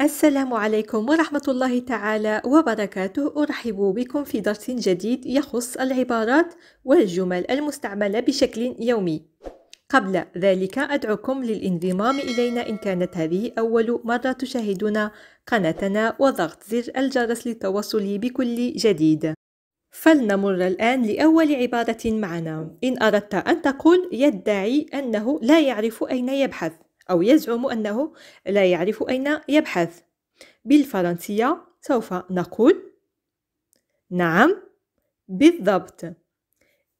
السلام عليكم ورحمة الله تعالى وبركاته أرحب بكم في درس جديد يخص العبارات والجمل المستعملة بشكل يومي قبل ذلك أدعوكم للانضمام إلينا إن كانت هذه أول مرة تشاهدون قناتنا وضغط زر الجرس للتوصل بكل جديد فلنمر الآن لأول عبارة معنا إن أردت أن تقول يدعي أنه لا يعرف أين يبحث أو يزعم لا يعرف يبحث سوف نقول نعم بالضبط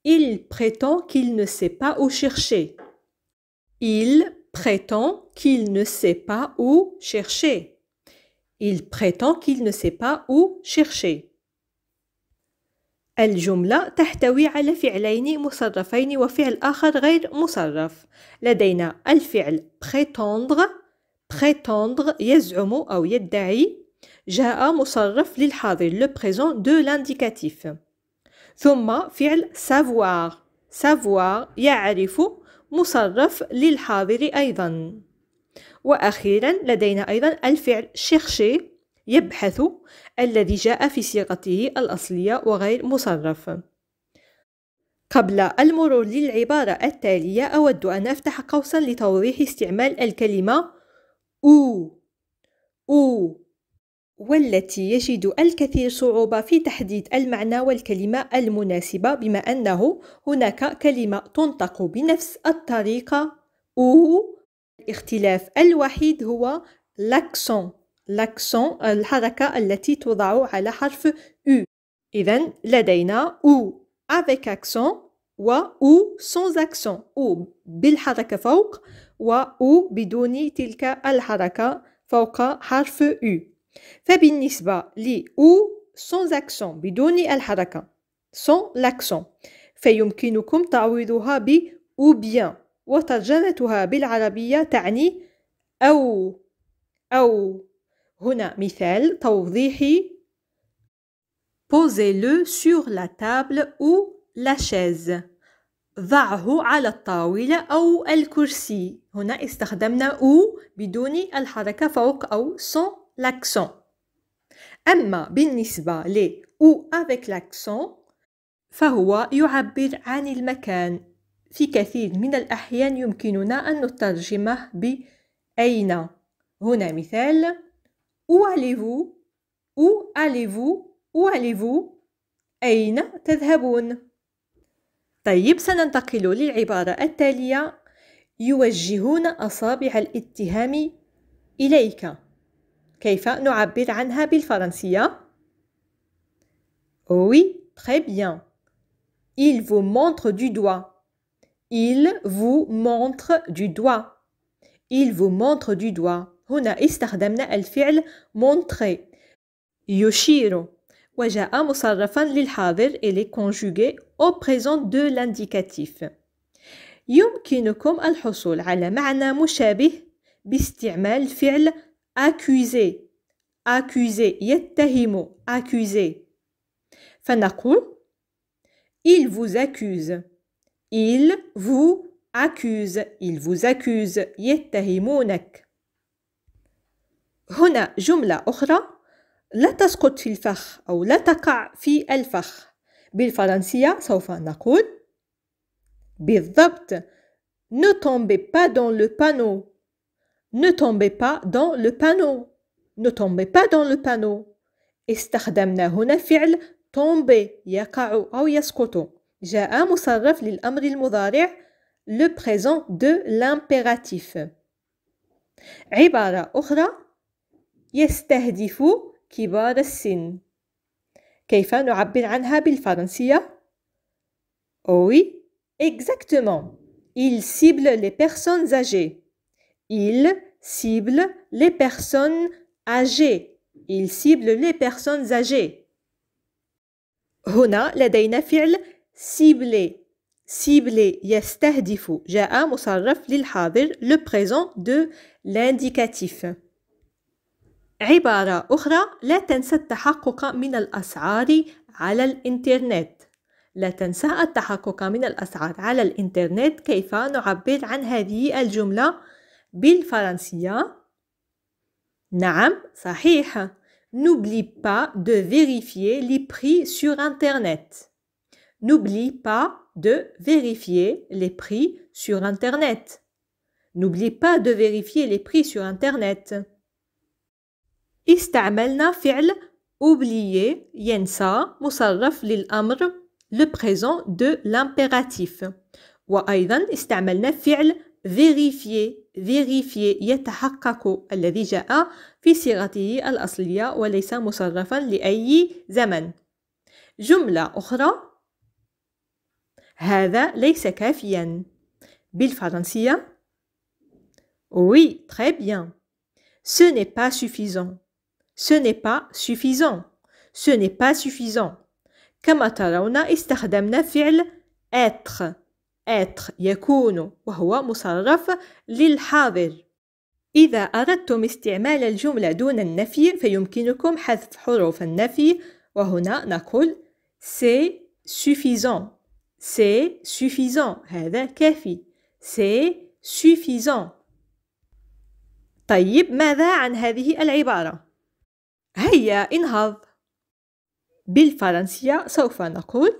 Il prétend qu'il ne sait pas où chercher. Il prétend qu'il ne sait pas où chercher. Il prétend qu'il ne sait pas où chercher. الجملة تحتوي على فعلين مصرفين وفعل آخر غير مصرف لدينا الفعل prétendre prétendre يزعم أو يدعي جاء مصرف للحاضر le présent de l'indicatif ثم فعل savoir savoir يعرف مصرف للحاضر أيضا وأخيرا لدينا أيضا الفعل chercher يبحث الذي جاء في صيغته الأصلية وغير مصرف قبل المرور للعبارة التالية أود أن أفتح قوسا لتوضيح استعمال الكلمة أو أو والتي يجد الكثير صعوبة في تحديد المعنى والكلمة المناسبة بما أنه هناك كلمة تنطق بنفس الطريقة أو الاختلاف الوحيد هو لاكسون لاكسون الحركة التي توضع على حرف U إذا لدينا أو avec accent و أو sans accent أو بالحركة فوق و أو بدون تلك الحركة فوق حرف U فبالنسبة ل أو sans accent بدون الحركة sans l'accent فيمكنكم تعويضها ب أو بيان وترجمتها بالعربية تعني أو أو هنا مثال توضيحي posez-le sur la table ou la chaise ضعه على الطاولة أو الكرسي هنا استخدمنا أو بدون الحركة فوق أو sans l'accent أما بالنسبة ل أو avec l'accent فهو يعبر عن المكان في كثير من الأحيان يمكننا أن نترجمه بأين هنا مثال Où allez-vous Où allez-vous Où allez-vous Aïn, t'es-vous Taye, s'en entendez-vous. Il y a un al de temps. Il y a un peu Oui, très bien. Il vous montre du doigt. Il vous montre du doigt. Il vous montre du doigt. هنا استخدمنا الفعل montrer يشير وجاء مصرفا للحاضر et conjugué au présent de l'indicatif يمكنكم الحصول على معنى مشابه باستعمال فعل accuser accuser يتهم accuser فنقول il vous accuse il vous accuse il vous accuse يتهمونك هنا جملة أخرى لا تسقط في الفخ أو لا تقع في الفخ بالفرنسية سوف نقول بالضبط Ne tombez pas dans le panneau. Ne tombez pas dans le panneau. Ne tombez pas dans le panneau. استخدمنا هنا فعل tombe يقع أو يسقط جاء مصرف للأمر المضارع le présent de l'impératif عبارة أخرى يستهدف كبار السن كيف نعبر عنها بالفرنسية؟ Oui, exactement. Il cible les personnes âgées. Il cible les personnes âgées. Il cible les personnes âgées. هنا لدينا فعل cibler. Cibler يستهدف جاء مصرف للحاضر le présent de l'indicatif. عبارة أخرى لا تنسى التحقق من الأسعار على الإنترنت لا تنسى التحقق من الأسعار على الإنترنت كيف نعبر عن هذه الجملة بالفرنسية نعم صحيح N'oublie pas de vérifier les prix sur Internet. N'oublie pas de vérifier les prix sur Internet. N'oublie pas de vérifier les prix sur Internet. استعملنا فعل oublier ينسى مصرف للأمر le présent de l'impératif وأيضا استعملنا فعل vérifier vérifier يتحقق الذي جاء في صيغته الأصلية وليس مصرفا لأي زمن جملة أخرى هذا ليس كافيا بالفرنسية Oui, très bien. Ce n'est pas suffisant. Ce n'est pas suffisant. Ce n'est pas suffisant. كما ترون استخدمنا فعل être être يكون وهو مصرف للحاضر إذا أردتم استعمال الجملة دون النفي فيمكنكم حذف حروف النفي وهنا نقول c'est suffisant c'est suffisant هذا كافي c'est suffisant طيب ماذا عن هذه العبارة هيا انهض بالفرنسية سوف نقول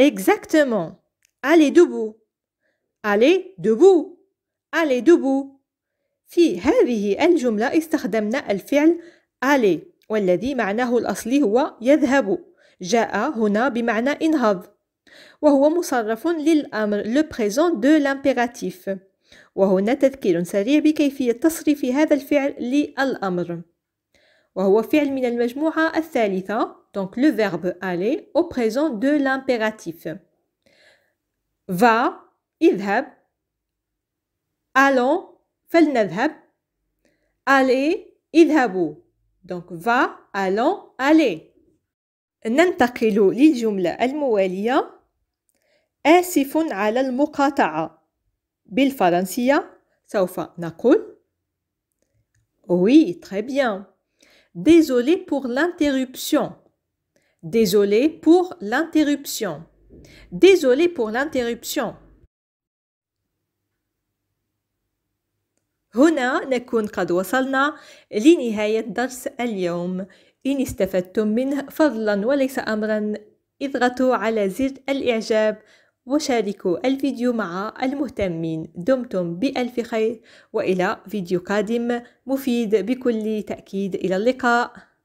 exactement allez debout allez debout allez debout في هذه الجملة استخدمنا الفعل allez والذي معناه الأصلي هو يذهب جاء هنا بمعنى انهض وهو مصرف للأمر le présent de l'impératif وهنا تذكير سريع بكيفية تصريف هذا الفعل للأمر donc le verbe aller au présent de l'impératif va اذهب allons فلنذهب allez اذهبوا donc va allons allez ننتقل للجملة الموالية آسف على المقاطعة سوف نقول Oui, très bien. Désolé pour l'interruption. Désolé pour l'interruption. Désolé pour l'interruption. هنا نكون قد وصلنا لنهاية درس اليوم إن استفدتم منه فضلا وليس أمرا اضغطوا على زر الإعجاب وشاركوا الفيديو مع المهتمين دمتم بألف خير وإلى فيديو قادم مفيد بكل تأكيد إلى اللقاء